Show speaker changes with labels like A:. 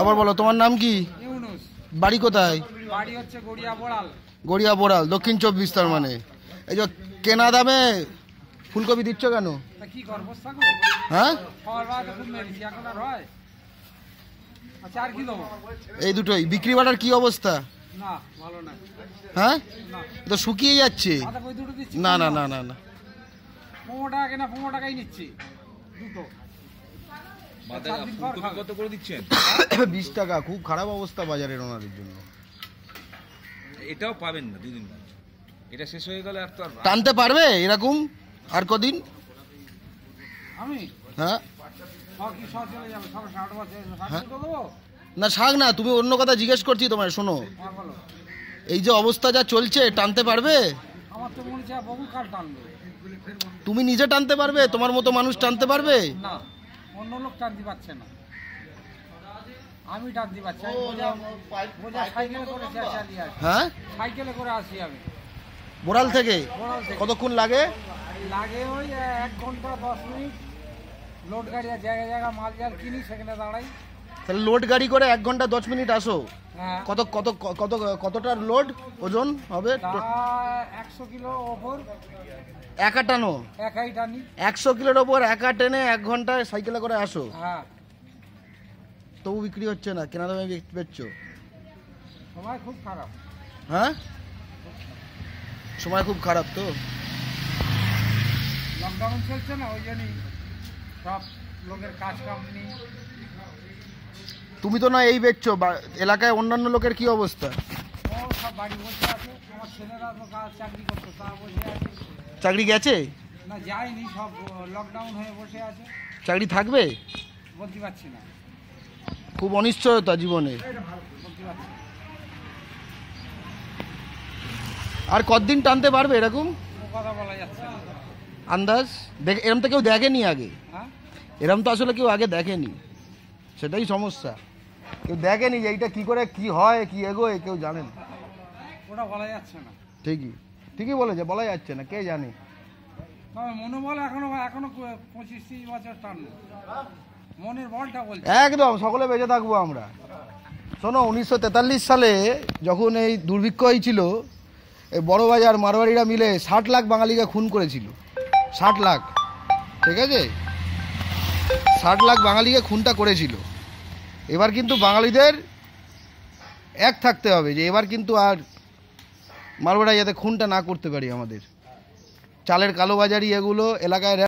A: আবার বলো তোমার নাম কি
B: বাড়ি কোথায় গড়িয়া বড়াল দক্ষিণ চব্বিশ তার মানে এই যে কেনা দামে ফুলকপি দিচ্ছ কেন হ্যাঁ এই দুটোই বিক্রি বাটার কি অবস্থা হ্যাঁ তো শুকিয়ে যাচ্ছে আচ্ছা, না না না না না
A: পনেরো টাকা কেনা পনেরো টাকাই দুটো কত করে দিচ্ছেন
B: বিশ টাকা খুব খারাপ অবস্থা বাজারের ওনাদের জন্য
A: এটাও পাবেন না দুদিন এটা শেষ হয়ে গেলে আর তো টানতে পারবে
B: এরকম আর কদিন আমি হ্যাঁ, হ্যাঁ। না শাক না তুমি অন্য কথা জিজ্ঞেস করছি তোমার শোনো হ্যাঁ, এই যে অবস্থা যা চলছে টানতে পারবে তুমি নিজে টানতে পারবে তোমার মতো মানুষ টানতে পারবে না
A: অন্য লোক টানতে পারছে না আমি টানতে পারছি সাইকেলে করে হ্যাঁ সাইকেলে করে আসি আমি
B: মোরাল থেকে কতক্ষণ লাগে
A: লাগে ওই এক ঘন্টা দশ মিনিট লোড গাড়ি জায়গায় জায়গায় মাল জাল কিনি সেখানে দাঁড়াই
B: তাহলে লোড গাড়ি করে এক ঘন্টা দশ মিনিট আসো হ্যাঁ। কত কত কত কতটার লোড ওজন হবে
A: একশো ওপর
B: একা টানো একশো কিলোর ওপর একা টেনে এক ঘন্টায় সাইকেলে করে আসো হ্যাঁ। তবু বিক্রি হচ্ছে না কেনা দামে বেচছো
A: সময় খুব খারাপ
B: হ্যাঁ সময় খুব খারাপ তো
A: লকডাউন চলছে না ওই জন্যই সব লোকের কাজ কাম নেই
B: তুমি তো না এই বেচছো এলাকায় অন্যান্য লোকের কি অবস্থা চাকরি গেছে চাকরি থাকবে খুব অনিশ্চয়তা জীবনে আর কতদিন টানতে পারবে এরকম আন্দাজ দেখ এরম তো কেউ দেখেনি আগে হ্যাঁ? এরম তো আসলে কেউ আগে দেখেনি সেটাই সমস্যা কেউ দেখেনি যে এইটা কী করে কি হয় কি এগোয় কেউ জানে না
A: ওটা বলা যাচ্ছে
B: না ঠিকই ঠিকই বলেছে বলা যাচ্ছে না কে জানে একদম সকলে বেঁচে থাকবো আমরা শোনো উনিশশো সালে যখন এই দুর্ভিক্ষ হয়েছিল এই বড়বাজার মারোয়ারিরা মিলে ষাট লাখ বাঙালিকে খুন করেছিল ষাট লাখ ঠিক আছে ষাট লাখ বাঙালিকে খুনটা করেছিল এবার কিন্তু বাঙালিদের এক থাকতে হবে যে এবার কিন্তু আর মালবেড়া যাতে খুনটা না করতে পারি আমাদের চালের কালোবাজারি এগুলো এলাকায়